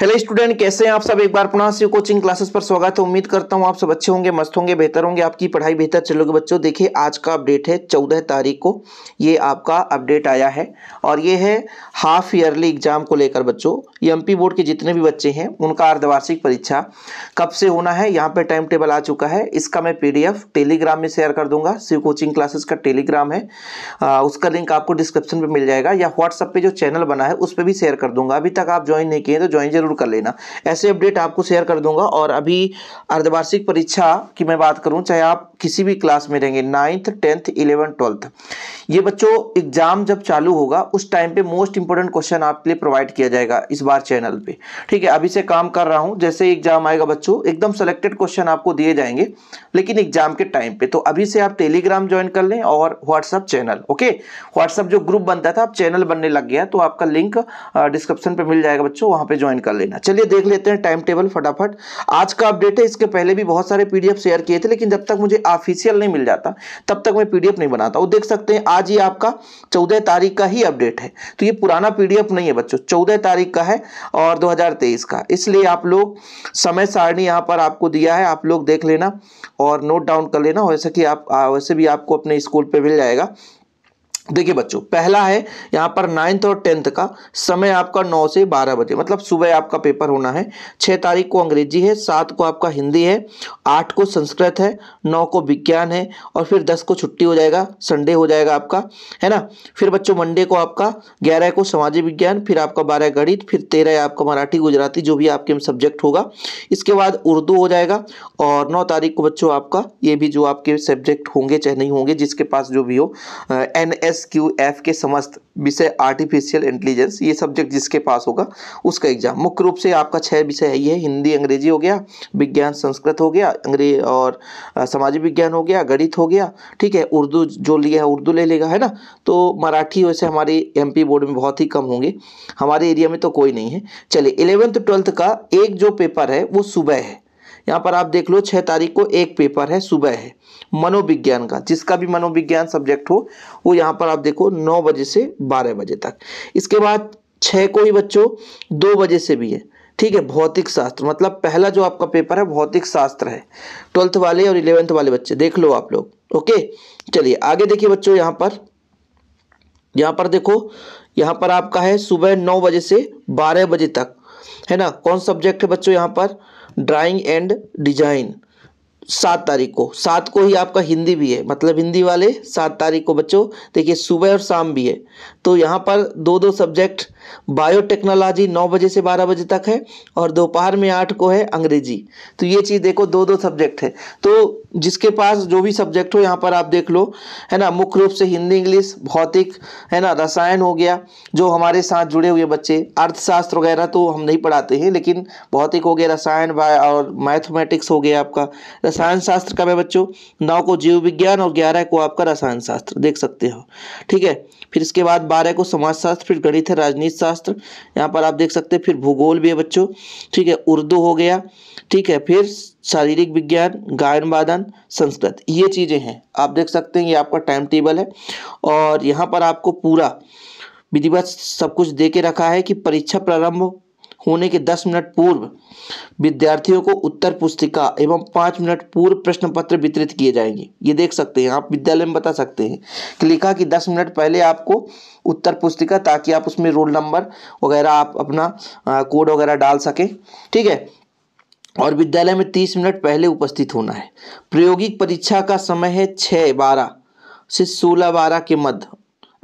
hello student कैसे हैं आप सब एक बार पुनः से कोचिंग क्लासेस पर स्वागत है उम्मीद करता हूं आप सब अच्छे होंगे मस्त होंगे बेहतर होंगे आपकी पढ़ाई बेहतर चलोगे बच्चों देखिए आज का अपडेट है चौदह तारीख को ये आपका अपडेट आया है और ये है हाफ ईयरली एग्जाम को लेकर बच्चों ये एमपी बोर्ड के जितने भी बच्चे हैं उनका अर्धवार्षिक परीक्षा कब से होना है यहाँ पे टाइम टेबल आ चुका है इसका मैं पीडीएफ टेलीग्राम में शेयर कर दूंगा शिव कोचिंग क्लासेस का टेलीग्राम है आ, उसका लिंक आपको डिस्क्रिप्शन पर मिल जाएगा या व्हाट्सअप पर जो चैनल बना है उस पर भी शेयर कर दूंगा अभी तक आप ज्वाइन नहीं किए तो ज्वाइन जरूर कर लेना ऐसे अपडेट आपको शेयर कर दूंगा और अभी अर्धवार्षिक परीक्षा की मैं बात करूँ चाहे आप किसी भी क्लास में रहेंगे नाइन्थ टेंथ इलेवन ट्वेल्थ ये बच्चों एग्जाम जब चालू होगा उस टाइम पे मोस्ट इंपॉर्टेंट क्वेश्चन आपके लिए प्रोवाइड किया जाएगा इस बार चैनल पे ठीक है अभी से काम कर रहा हूँ जैसे एग्जाम आएगा बच्चों एकदम सेलेक्टेड क्वेश्चन आपको दिए जाएंगे लेकिन एग्जाम के टाइम पे तो अभी से आप टेलीग्राम ज्वाइन कर लें और व्हाट्सअप चैनल ओके व्हाट्सअप जो ग्रुप बनता था अब चैनल बनने लग गया तो आपका लिंक डिस्क्रिप्शन पर मिल जाएगा बच्चों वहाँ पर ज्वाइन कर लेना चलिए देख लेते हैं टाइम टेबल फटाफट आज का अपडेट है इसके पहले भी बहुत सारे पी शेयर किए थे लेकिन जब तक मुझे ऑफिशियल नहीं मिल जाता तब तक मैं पीडीएफ नहीं बनाता वो देख सकते हैं आज ये आपका चौदह तारीख का ही अपडेट है तो ये पुराना पीडीएफ नहीं है बच्चों चौदह तारीख का है और 2023 का इसलिए आप लोग समय सारणी यहाँ पर आपको दिया है आप लोग देख लेना और नोट डाउन कर लेना वैसे कि आप वैसे भी आपको अपने स्कूल पर मिल जाएगा देखिए बच्चों पहला है यहाँ पर नाइन्थ और टेंथ का समय आपका नौ से बारह बजे मतलब सुबह आपका पेपर होना है छः तारीख को अंग्रेजी है सात को आपका हिंदी है आठ को संस्कृत है नौ को विज्ञान है और फिर दस को छुट्टी हो जाएगा संडे हो जाएगा आपका है ना फिर बच्चों मंडे को आपका ग्यारह को सामाजिक विज्ञान फिर आपका बारह गणित फिर तेरह आपका मराठी गुजराती जो भी आपके सब्जेक्ट होगा इसके बाद उर्दू हो जाएगा और नौ तारीख को बच्चों आपका ये भी जो आपके सब्जेक्ट होंगे चाहे नहीं होंगे जिसके पास जो भी हो एन एस क्यू एफ के समस्त विषय आर्टिफिशियल इंटेलिजेंस ये सब्जेक्ट जिसके पास होगा उसका एग्जाम मुख्य रूप से आपका छः विषय है ये हिंदी अंग्रेजी हो गया विज्ञान संस्कृत हो गया अंग्रेज और सामाजिक विज्ञान हो गया गणित हो गया ठीक है उर्दू जो लिया है उर्दू ले लेगा है ना तो मराठी वैसे हमारे एम बोर्ड में बहुत ही कम होंगे हमारे एरिया में तो कोई नहीं है चलिए इलेवेंथ ट्वेल्थ का एक जो पेपर है वो सुबह है यहाँ पर आप देख लो छः तारीख को एक पेपर है सुबह है मनोविज्ञान का जिसका भी मनोविज्ञान सब्जेक्ट हो वो यहाँ पर आप देखो नौ बजे से बारह बजे तक इसके बाद छः को ही बच्चों दो बजे से भी है ठीक है भौतिक शास्त्र मतलब पहला जो आपका पेपर है भौतिक शास्त्र है ट्वेल्थ वाले और इलेवेंथ वाले बच्चे देख लो आप लोग ओके चलिए आगे देखिए बच्चों यहाँ पर यहाँ पर देखो यहाँ पर आपका है सुबह नौ बजे से बारह बजे तक है ना कौन सब्जेक्ट है बच्चों यहाँ पर ड्राइंग एंड डिजाइन सात तारीख को सात को ही आपका हिंदी भी है मतलब हिंदी वाले सात तारीख को बच्चों देखिए सुबह और शाम भी है तो यहाँ पर दो दो सब्जेक्ट बायोटेक्नोलॉजी नौ बजे से बारह बजे तक है और दोपहर में आठ को है अंग्रेजी तो ये चीज़ देखो दो दो सब्जेक्ट है तो जिसके पास जो भी सब्जेक्ट हो यहाँ पर आप देख लो है ना मुख्य रूप से हिंदी इंग्लिश भौतिक है ना रसायन हो गया जो हमारे साथ जुड़े हुए बच्चे अर्थशास्त्र वगैरह तो हम नहीं पढ़ाते हैं लेकिन भौतिक हो गया रसायन और मैथमेटिक्स हो गया आपका रसायन शास्त्र का है बच्चों नौ को जीव विज्ञान और ग्यारह को आपका रसायन शास्त्र देख सकते हो ठीक है फिर इसके बाद बारह को समाजशास्त्र फिर गणित है राजनीति गणित शास्त्र यहाँ पर आप देख सकते हैं फिर भूगोल भी है बच्चों ठीक है उर्दू हो गया ठीक है फिर शारीरिक विज्ञान गायन वादन संस्कृत ये चीज़ें हैं आप देख सकते हैं ये आपका टाइम टेबल है और यहाँ पर आपको पूरा विधिवत सब कुछ दे के रखा है कि परीक्षा प्रारंभ होने के दस मिनट पूर्व विद्यार्थियों को उत्तर पुस्तिका एवं पाँच मिनट पूर्व प्रश्न पत्र वितरित किए जाएंगे ये देख सकते हैं आप विद्यालय में बता सकते हैं कि लिखा कि दस मिनट पहले आपको उत्तर पुस्तिका ताकि आप उसमें रोल नंबर वगैरह आप अपना कोड वगैरह डाल सकें ठीक है और विद्यालय में तीस मिनट पहले उपस्थित होना है प्रायोगिक परीक्षा का समय है छः बारह से सोलह बारह के मध्य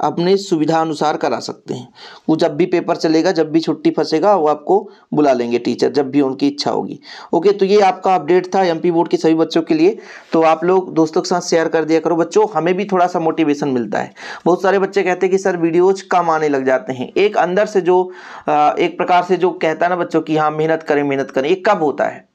अपने सुविधा अनुसार करा सकते हैं वो जब भी पेपर चलेगा जब भी छुट्टी फंसेगा वो आपको बुला लेंगे टीचर जब भी उनकी इच्छा होगी ओके तो ये आपका अपडेट था एमपी बोर्ड के सभी बच्चों के लिए तो आप लोग दोस्तों के साथ शेयर कर दिया करो बच्चों हमें भी थोड़ा सा मोटिवेशन मिलता है बहुत सारे बच्चे कहते हैं कि सर वीडियोज कम आने लग जाते हैं एक अंदर से जो एक प्रकार से जो कहता है ना बच्चों की हाँ मेहनत करें मेहनत करें ये कब होता है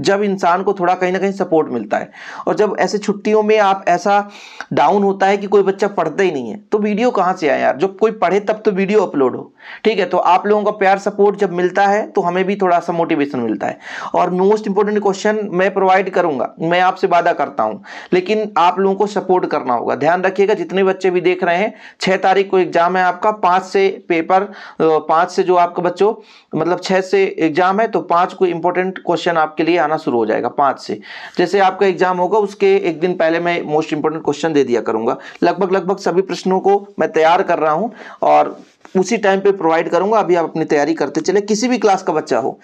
जब इंसान को थोड़ा कहीं ना कहीं सपोर्ट मिलता है और जब ऐसे छुट्टियों में आप ऐसा डाउन होता है कि कोई बच्चा पढ़ता ही नहीं है तो वीडियो कहाँ से आए यार जब कोई पढ़े तब तो वीडियो अपलोड हो ठीक है तो आप लोगों का प्यार सपोर्ट जब मिलता है तो हमें भी थोड़ा सा मोटिवेशन मिलता है और मोस्ट इंपॉर्टेंट क्वेश्चन मैं प्रोवाइड करूंगा मैं आपसे वादा करता हूँ लेकिन आप लोगों को सपोर्ट करना होगा ध्यान रखिएगा जितने बच्चे भी देख रहे हैं छः तारीख को एग्जाम है आपका पाँच से पेपर पाँच से जो आपका बच्चों मतलब छः से एग्जाम है तो पाँच को इंपॉर्टेंट क्वेश्चन आपके लिए आना शुरू हो जाएगा पाँच से जैसे आपका एग्जाम होगा उसके एक दिन पहले मैं मोस्ट इंपोर्टेंट क्वेश्चन दे दिया करूंगा लगभग लगभग सभी प्रश्नों को मैं तैयार कर रहा हूं और उसी टाइम पे प्रोवाइड करूंगा अभी आप अपनी तैयारी करते चले किसी भी क्लास का बच्चा हो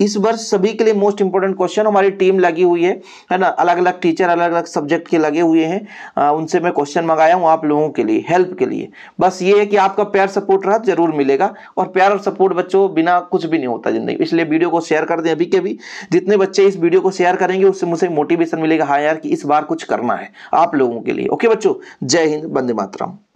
इस वर्ष सभी के लिए मोस्ट इंपॉर्टेंट क्वेश्चन हमारी टीम लगी हुई है है ना अलग अलग टीचर अलग अलग सब्जेक्ट के लगे हुए हैं उनसे मैं क्वेश्चन मंगाया हूँ आप लोगों के लिए हेल्प के लिए बस ये है कि आपका प्यार सपोर्ट रहा जरूर मिलेगा और प्यार और सपोर्ट बच्चों बिना कुछ भी नहीं होता जिंदगी इसलिए वीडियो को शेयर कर दें अभी के भी जितने बच्चे इस वीडियो को शेयर करेंगे उससे मुझे मोटिवेशन मिलेगा हाँ यार कि इस बार कुछ करना है आप लोगों के लिए ओके बच्चों जय हिंद बंदे मातराम